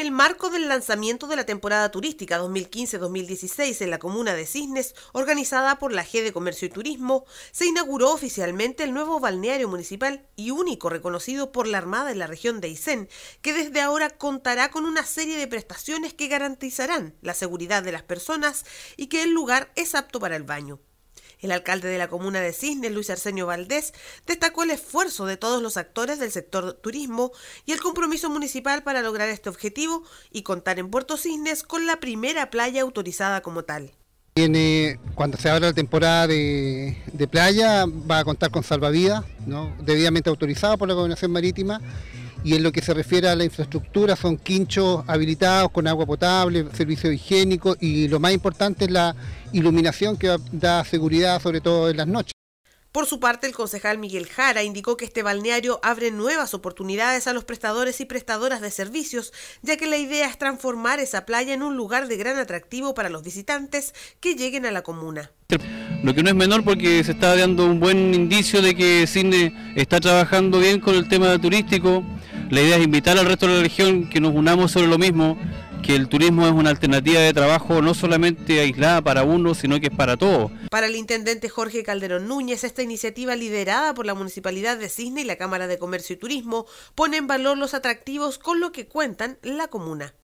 En el marco del lanzamiento de la temporada turística 2015-2016 en la comuna de Cisnes, organizada por la G de Comercio y Turismo, se inauguró oficialmente el nuevo balneario municipal y único reconocido por la Armada en la región de Aysén, que desde ahora contará con una serie de prestaciones que garantizarán la seguridad de las personas y que el lugar es apto para el baño. El alcalde de la comuna de Cisnes, Luis Arsenio Valdés, destacó el esfuerzo de todos los actores del sector turismo y el compromiso municipal para lograr este objetivo y contar en Puerto Cisnes con la primera playa autorizada como tal. Tiene, cuando se abra la temporada de, playa, va a contar con salvavidas, ¿no? debidamente autorizada por la Gobernación Marítima y en lo que se refiere a la infraestructura son quinchos habilitados con agua potable, servicio higiénico y lo más importante es la iluminación que da seguridad sobre todo en las noches. Por su parte, el concejal Miguel Jara indicó que este balneario abre nuevas oportunidades a los prestadores y prestadoras de servicios, ya que la idea es transformar esa playa en un lugar de gran atractivo para los visitantes que lleguen a la comuna. Lo que no es menor porque se está dando un buen indicio de que Cine está trabajando bien con el tema turístico, la idea es invitar al resto de la región que nos unamos sobre lo mismo, que el turismo es una alternativa de trabajo no solamente aislada para uno, sino que es para todos. Para el intendente Jorge Calderón Núñez, esta iniciativa liderada por la Municipalidad de Cisne y la Cámara de Comercio y Turismo pone en valor los atractivos con lo que cuentan la comuna.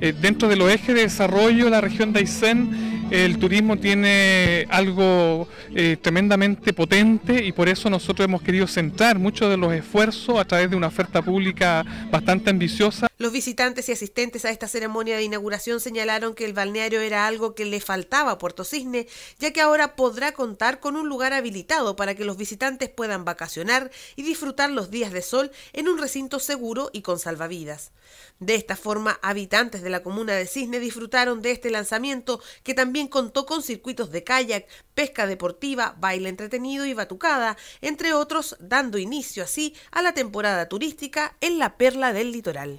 Eh, dentro de los ejes de desarrollo, la región de Aysén el turismo tiene algo eh, tremendamente potente y por eso nosotros hemos querido centrar muchos de los esfuerzos a través de una oferta pública bastante ambiciosa. Los visitantes y asistentes a esta ceremonia de inauguración señalaron que el balneario era algo que le faltaba a Puerto Cisne, ya que ahora podrá contar con un lugar habilitado para que los visitantes puedan vacacionar y disfrutar los días de sol en un recinto seguro y con salvavidas. De esta forma, habitantes de la comuna de Cisne disfrutaron de este lanzamiento que también contó con circuitos de kayak, pesca deportiva, baile entretenido y batucada, entre otros, dando inicio así a la temporada turística en la perla del litoral.